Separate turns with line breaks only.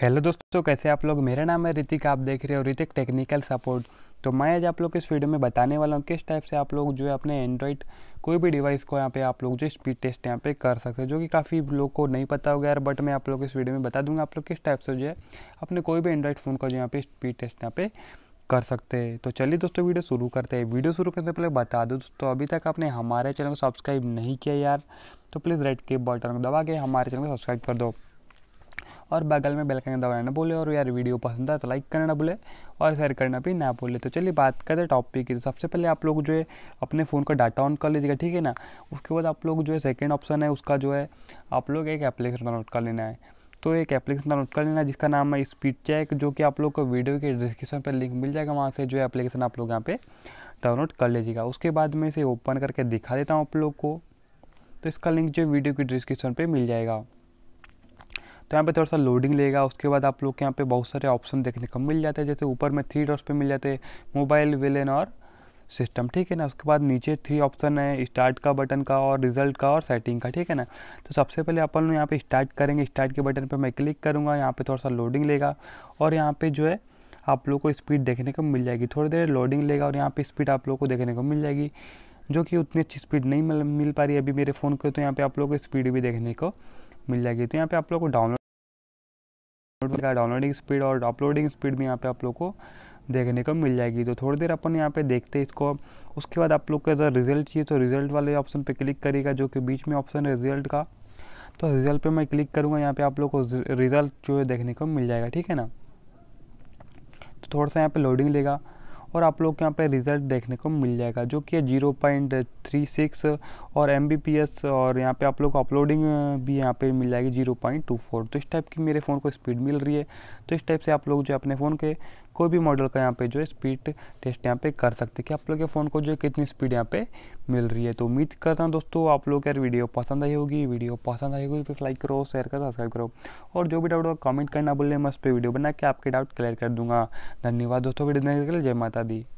hello दोस्तों कैसे आप लोग मेरा नाम है ऋतिक आप देख रहे हो ऋतिक टेक्निकल सपोर्ट तो मैं आज आप लोग को इस वीडियो में बताने वाला हूँ किस टाइप से आप लोग जो है अपने एंड्रॉइड कोई भी डिवाइस को यहाँ पे आप लोग जो स्पीड टेस्ट यहाँ पे कर सकते हो जो कि काफ़ी लोग को नहीं पता होगा यार बट मैं आप लोग को इस वीडियो में बता दूंगा आप लोग किस टाइप से जो है अपने कोई भी एंड्रॉइड फ़ोन का जो यहाँ पे स्पीड टेस्ट यहाँ पे कर सकते हैं तो चलिए दोस्तों वीडियो शुरू करते हैं वीडियो शुरू करने से पहले बता दो दोस्तों अभी तक आपने हमारे चैनल को सब्सक्राइब नहीं किया यार तो प्लीज़ रेड के बटन को दबा के हमारे चैनल को सब्सक्राइब कर दो और बगल में बेल का दबाना ना बोले और यार वीडियो पसंद आए तो लाइक करना ना बोले और शेयर करना भी ना बोले तो चलिए बात करें टॉपिक की तो सबसे पहले आप लोग जो है अपने फ़ोन का डाटा ऑन कर लीजिएगा ठीक है ना उसके बाद आप लोग जो है सेकेंड ऑप्शन है उसका जो है आप लोग एक एप्लीकेशन डाउनलोड कर लेना है तो एक एप्लीकेशन डाउनलोड कर लेना जिसका नाम है स्पीड चेक जो कि आप लोग को वीडियो के डिस्क्रिप्शन पर लिंक मिल जाएगा वहाँ से जो है एप्लीकेशन आप लोग यहाँ पे डाउनलोड कर लीजिएगा उसके बाद मैं इसे ओपन करके दिखा देता हूँ आप लोग को तो इसका लिंक जो वीडियो की डिस्क्रिप्शन पे मिल जाएगा तो यहाँ पे थोड़ा सा लोडिंग लेगा उसके बाद आप लोग के यहाँ पे बहुत सारे ऑप्शन देखने को मिल जाते हैं जैसे ऊपर में थ्री डॉट्स पे मिल जाते हैं मोबाइल विलेन और सिस्टम ठीक है ना उसके बाद नीचे थ्री ऑप्शन है स्टार्ट का बटन का और रिजल्ट का और सेटिंग का ठीक है ना तो सबसे पहले अपन यहाँ पे स्टार्ट करेंगे स्टार्ट के बटन पे मैं क्लिक करूँगा यहाँ पे थोड़ा सा लोडिंग लेगा और यहाँ पे जो है आप लोग को स्पीड देखने को मिल जाएगी थोड़ी देर लोडिंग लेगा और यहाँ पर स्पीड आप लोग को देखने को मिल जाएगी जो कि उतनी अच्छी स्पीड नहीं मिल मिल पा रही है अभी मेरे फ़ोन को तो यहाँ पे आप लोग को स्पीड भी देखने को मिल जाएगी तो यहाँ पे आप लोग को डाउनलोड अपलोड का डाउनलोडिंग स्पीड और अपलोडिंग स्पीड भी यहाँ पे आप लोग को देखने को मिल जाएगी तो थोड़ी देर अपन यहाँ पे देखते हैं इसको उसके बाद आप लोग को अगर रिजल्ट चाहिए तो रिजल्ट वाले ऑप्शन पे क्लिक करेगा जो कि बीच में ऑप्शन है रिजल्ट का तो रिजल्ट पे मैं क्लिक करूँगा यहाँ पे आप लोग को रिजल्ट जो है देखने को मिल जाएगा ठीक है ना तो थोड़ा सा यहाँ पे लोडिंग लेगा और आप लोग के यहाँ पे रिज़ल्ट देखने को मिल जाएगा जो कि है जीरो पॉइंट थ्री सिक्स और एम बी पी एस और यहाँ पे आप लोग को अपलोडिंग भी यहाँ पे मिल जाएगी जीरो पॉइंट टू फोर तो इस टाइप की मेरे फ़ोन को स्पीड मिल रही है तो इस टाइप से आप लोग जो अपने फ़ोन के कोई भी मॉडल का यहाँ पे जो है स्पीड टेस्ट यहाँ पे कर सकते हैं कि आप लोग के फ़ोन को जो कितनी स्पीड यहाँ पे मिल रही है तो उम्मीद करता हूँ दोस्तों आप लोग यार वीडियो पसंद आई होगी वीडियो पसंद आई होगी प्लीज़ तो लाइक करो शेयर करो सब्सक्राइब करो और जो भी डाउट होगा कमेंट करना बोलने मैं उस पर वीडियो बना के आपके डाउट क्लियर कर दूंगा धन्यवाद दोस्तों वीडियो देखने के लिए जय माता ইত্যাদি